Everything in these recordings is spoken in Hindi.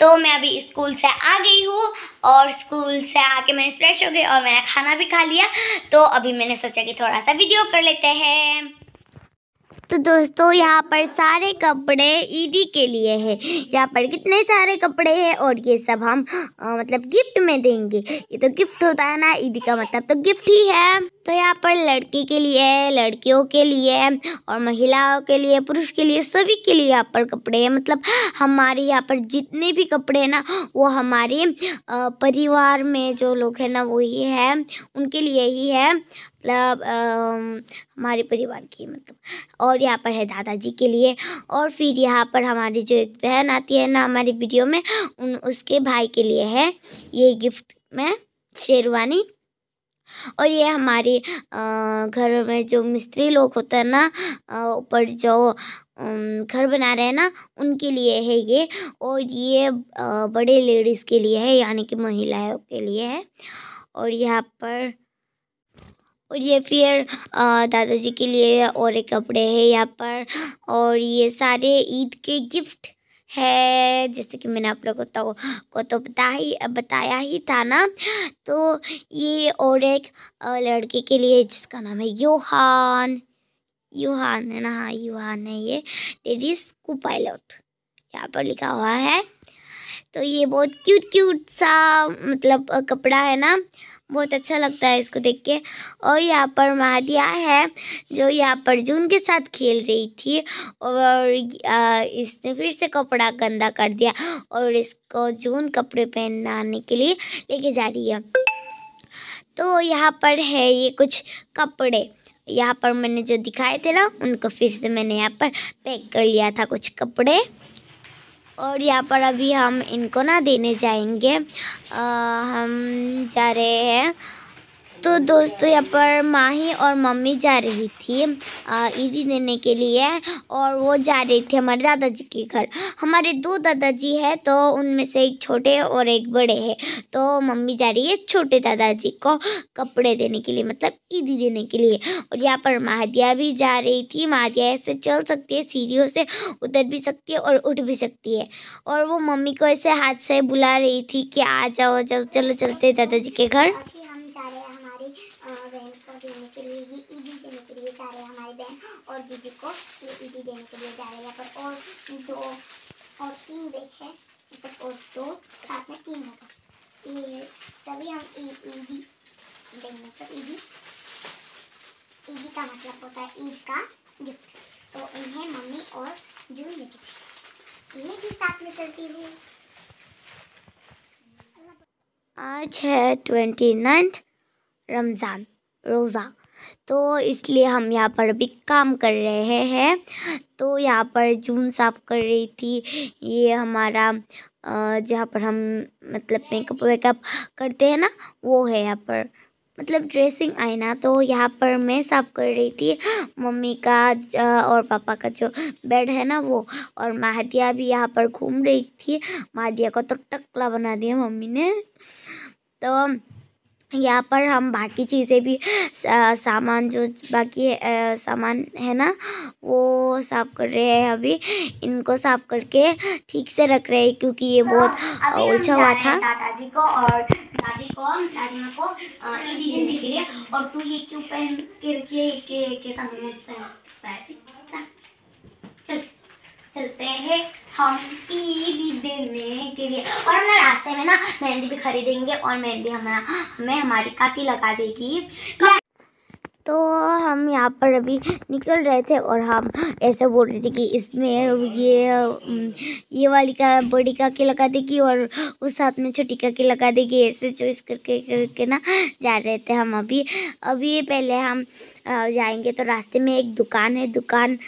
तो मैं अभी स्कूल से आ गई हूँ और स्कूल से आके मैंने फ्रेश हो गई और मैंने खाना भी खा लिया तो अभी मैंने सोचा कि थोड़ा सा वीडियो कर लेते हैं तो दोस्तों यहाँ पर सारे कपड़े ईदी के लिए हैं यहाँ पर कितने सारे कपड़े हैं और ये सब हम आ, मतलब गिफ्ट में देंगे ये तो गिफ्ट होता है ना ईदी का मतलब तो गिफ्ट ही है तो यहाँ पर लड़की के लिए लड़कियों के लिए और महिलाओं के लिए पुरुष के लिए सभी के लिए यहाँ पर कपड़े हैं मतलब हमारे यहाँ पर जितने भी कपड़े हैं ना वो हमारे परिवार में जो लोग हैं ना वही है उनके लिए ही है मतलब हमारे परिवार की मतलब और यहाँ पर है दादाजी के लिए और फिर यहाँ पर हमारी जो एक बहन आती है ना हमारी वीडियो में उन उसके भाई के लिए है ये गिफ्ट में शेरवानी और ये हमारे घर में जो मिस्त्री लोग होते हैं ना ऊपर जो घर बना रहे हैं ना उनके लिए है ये और ये बड़े लेडीज़ के लिए है यानी कि महिलाओं के लिए है और यहाँ पर और ये फिर दादाजी के लिए और एक कपड़े हैं यहाँ पर और ये सारे ईद के गिफ्ट है जैसे कि मैंने आप लोगों को तो, को तो बता ही बताया ही था ना तो ये और एक लड़के के लिए जिसका नाम है यूहान यूहान है ना हाँ यूहान है ये डेडीज को पायलट यहाँ पर लिखा हुआ है तो ये बहुत क्यूट क्यूट सा मतलब कपड़ा है ना बहुत अच्छा लगता है इसको देख के और यहाँ पर महादिया है जो यहाँ पर जून के साथ खेल रही थी और इसने फिर से कपड़ा गंदा कर दिया और इसको जून कपड़े पहनाने के लिए लेके जा रही है तो यहाँ पर है ये कुछ कपड़े यहाँ पर मैंने जो दिखाए थे ना उनको फिर से मैंने यहाँ पर पैक कर लिया था कुछ कपड़े और यहाँ पर अभी हम इनको ना देने जाएंगे आ, हम जा रहे हैं तो दोस्तों यहाँ पर माही और मम्मी जा रही थी ईदी देने के लिए और वो जा रही थी हमारे दादाजी के घर हमारे दो दादाजी हैं तो उनमें से एक छोटे और एक बड़े हैं तो मम्मी जा रही है छोटे दादाजी को कपड़े देने के लिए मतलब ईदी देने के लिए और यहाँ पर महादिया भी जा रही थी महादिया ऐसे चल सकती है सीढ़ियों से उतर भी सकती है और उठ भी सकती है और वो मम्मी को ऐसे हाथ से बुला रही थी कि आ जाओ जाओ चलो चलते दादाजी के घर देने के लिए ही ईदी देने के लिए जा रहे हैं हमारी बहन और जीजी को ये ईदी देने के लिए जा रहे हैं पर और दो और तीन देख है पर और दो साथ में तीन होगा ये सभी हम ईदी e, देंगे तो ईदी ईदी का मतलब होता है ईद का गिफ्ट तो इन्हें मम्मी और जून लेके मैं भी साथ में चलती हूँ आज है ट्वेंटी नाइन्थ रमज़ान रोज़ा तो इसलिए हम यहाँ पर भी काम कर रहे हैं तो यहाँ पर जून साफ कर रही थी ये हमारा जहाँ पर हम मतलब मेकअप वेकअप करते हैं ना वो है यहाँ पर मतलब ड्रेसिंग आईना तो यहाँ पर मैं साफ कर रही थी मम्मी का और पापा का जो बेड है ना वो और महादिया भी यहाँ पर घूम रही थी महादिया को तो टकला बना दिया मम्मी ने तो यहाँ पर हम बाकी चीज़ें भी सामान जो बाकी सामान है ना वो साफ़ कर रहे हैं अभी इनको साफ़ करके ठीक से रख रहे हैं क्योंकि ये तो बहुत उलझा हुआ था दादाजी को और दादी को दादी को ईद देने के लिए और तू ये क्यों पहन के रखिए के, के, चल चलते हैं हम ईदी देने के लिए और हम रास्ते में ना मेहंदी भी खरीदेंगे और मेहंदी हमारा हमें हमारी काकी लगा देगी तो हम यहाँ पर अभी निकल रहे थे और हम ऐसे बोल रहे थे कि इसमें ये ये वाली का बड़ी काकी लगा देगी और उस साथ में छोटी काकी लगा देगी ऐसे चॉइस करके करके ना जा रहे थे हम अभी अभी पहले हम जाएंगे तो रास्ते में एक दुकान है दुकान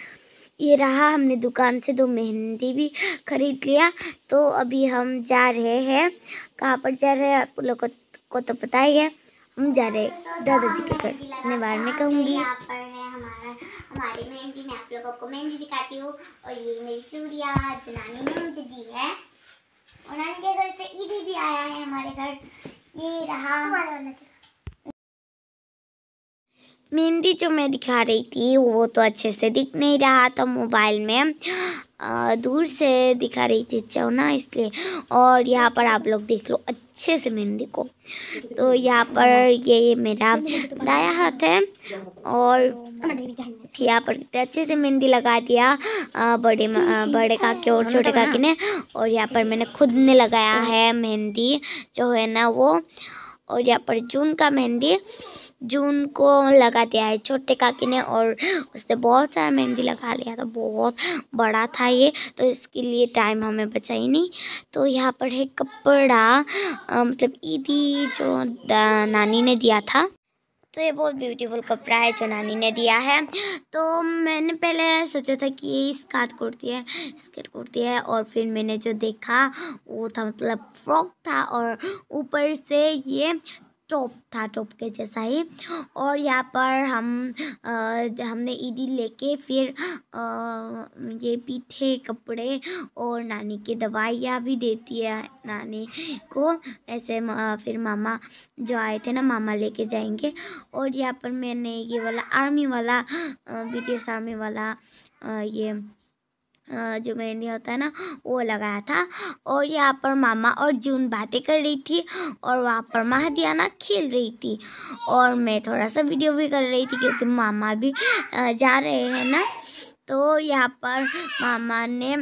ये रहा हमने दुकान से दो मेहंदी भी ख़रीद लिया तो अभी हम जा रहे हैं कहाँ पर जा रहे हैं आप लोगों को, को तो पता ही है हम जा रहे हैं दादाजी के घर मैं बार में कहूँगी हमारी मेहंदी मैं आप लोगों को मेहंदी दिखाती हूँ और ये मेरी चूड़िया जो नानी ने मुझे दी है और नानी के घर से ईदी भी आया है हमारे घर ये रहा हमारे मेहंदी जो मैं दिखा रही थी वो तो अच्छे से दिख नहीं रहा था मोबाइल में आ, दूर से दिखा रही थी चौना इसलिए और यहाँ पर आप लोग देख लो अच्छे से मेहंदी को तो यहाँ पर ये ये मेरा दाया हाथ है और यहाँ पर कितने अच्छे से मेहंदी लगा दिया बड़े बड़े काके और छोटे काके ने और यहाँ पर मैंने खुद ने लगाया है मेहंदी जो है ना वो और यहाँ पर जून का मेहंदी जून को लगा दिया है छोटे काकी ने और उसने बहुत सारा मेहंदी लगा लिया था बहुत बड़ा था ये तो इसके लिए टाइम हमें बचा ही नहीं तो यहाँ पर है कपड़ा आ, मतलब ईदी जो नानी ने दिया था तो ये बहुत ब्यूटीफुल कपड़ा है जो नानी ने दिया है तो मैंने पहले सोचा था कि ये स्कर्ट कुर्ती है स्कर्ट कुर्ती है और फिर मैंने जो देखा वो था मतलब फ्रॉक था और ऊपर से ये टॉप था टॉप के जैसा ही और यहाँ पर हम आ, हमने ईदी लेके फिर आ, ये भी थे कपड़े और नानी की दवाइयाँ भी देती है नानी को ऐसे आ, फिर मामा जो आए थे ना मामा लेके जाएंगे और यहाँ पर मैंने ये वाला आर्मी वाला बी आर्मी वाला ये जो मेहंदी होता है ना वो लगाया था और यहाँ पर मामा और जून बातें कर रही थी और वहाँ पर महादियाना खेल रही थी और मैं थोड़ा सा वीडियो भी कर रही थी क्योंकि मामा भी जा रहे हैं ना तो यहाँ पर मामा ने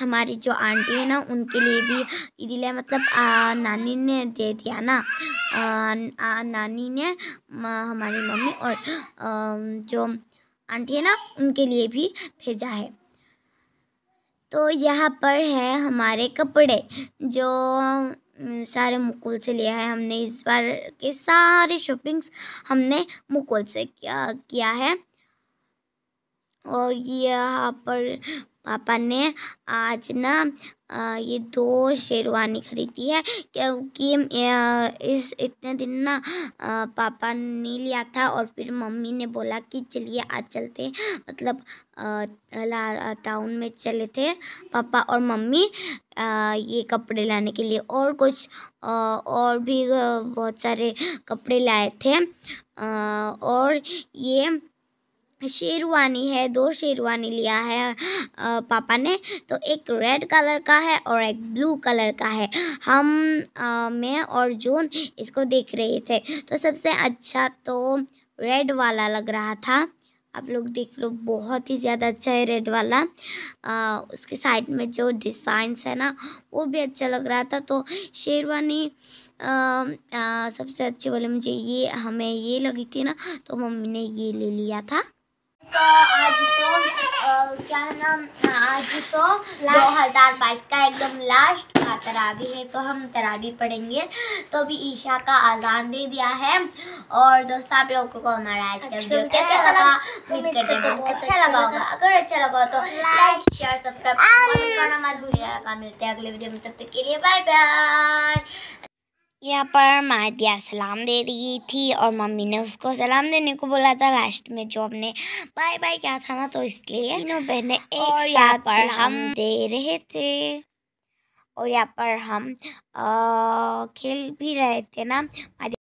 हमारी जो आंटी है ना उनके लिए भी इसलिए मतलब आ, नानी ने दे दिया ना आ, आ, नानी ने हमारी मम्मी और आ, जो आंटी है ना उनके लिए भी भेजा है तो यहाँ पर है हमारे कपड़े जो सारे मुकुल से लिया है हमने इस बार के सारे शॉपिंग्स हमने मुकुल से किया किया है और यहाँ पर पापा ने आज ना ये दो शेरवानी खरीदी है क्योंकि इस इतने दिन ना पापा नहीं लिया था और फिर मम्मी ने बोला कि चलिए आज चलते मतलब टाउन में चले थे पापा और मम्मी ये कपड़े लाने के लिए और कुछ और भी बहुत सारे कपड़े लाए थे और ये शेरवानी है दो शेरवानी लिया है पापा ने तो एक रेड कलर का है और एक ब्लू कलर का है हम मैं और जून इसको देख रहे थे तो सबसे अच्छा तो रेड वाला लग रहा था आप लोग देख लो बहुत ही ज़्यादा अच्छा है रेड वाला आ, उसके साइड में जो डिज़ाइंस है ना वो भी अच्छा लग रहा था तो शेरवानी सबसे अच्छी वाली मुझे ये हमें ये लगी थी ना तो मम्मी ने ये ले लिया था तो आज तो क्या क्या नाम आज तो दो हज़ार बाईस का एकदम लास्ट का तरावी है तो हम तरावी पढ़ेंगे तो अभी ईशा का आज़ान दे दिया है और दोस्तों आप लोगों को हमारा आज का वीडियो अच्छा, अच्छा कैसा लगा उम्मीद करते हैं तो अच्छा, अच्छा लगा होगा अगर अच्छा लगा तो लाइक शेयर सब्सक्राइब करना मत भूलिएगा मिलते हैं अगले वीडियो में तब तक के लिए बाय बाय यहाँ पर मादिया सलाम दे रही थी और मम्मी ने उसको सलाम देने को बोला था लास्ट में जो हमने बाय बाय क्या था ना तो इसलिए तीनों बहने एक साथ पर हम दे रहे थे और यहाँ पर हम आ, खेल भी रहे थे ना